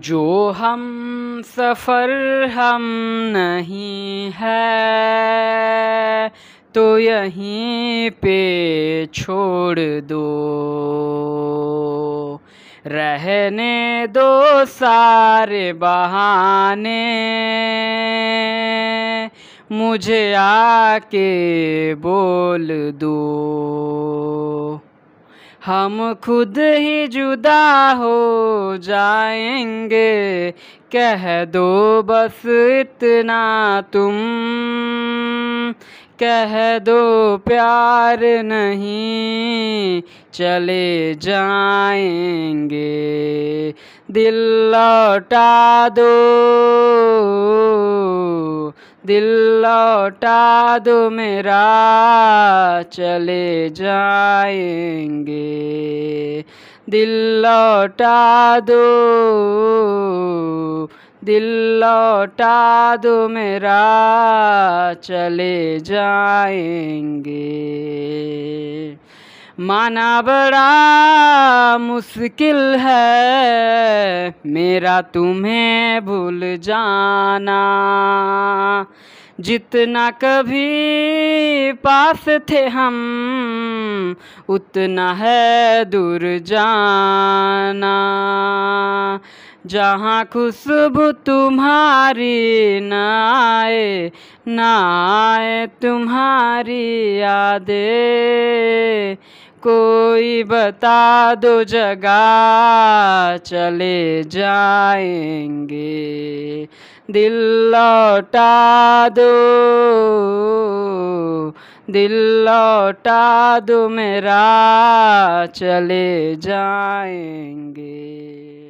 जो हम सफ़र हम नहीं है तो यहीं पे छोड़ दो रहने दो सारे बहाने मुझे आके बोल दो हम खुद ही जुदा हो जाएंगे कह दो बस इतना तुम कह दो प्यार नहीं चले जाएंगे दिल लौटा दो दिल लौटा दो मेरा चले जाएंगे दिल लौटा दो दिल लौटा दो मेरा चले जाएंगे माना बड़ा मुश्किल है मेरा तुम्हें भूल जाना जितना कभी पास थे हम उतना है दूर जाना जहाँ खुशबू तुम्हारी न आए आए तुम्हारी यादें कोई बता दो जगह चले जाएंगे दिल लौटा दो दिल लौटा दो मेरा चले जाएंगे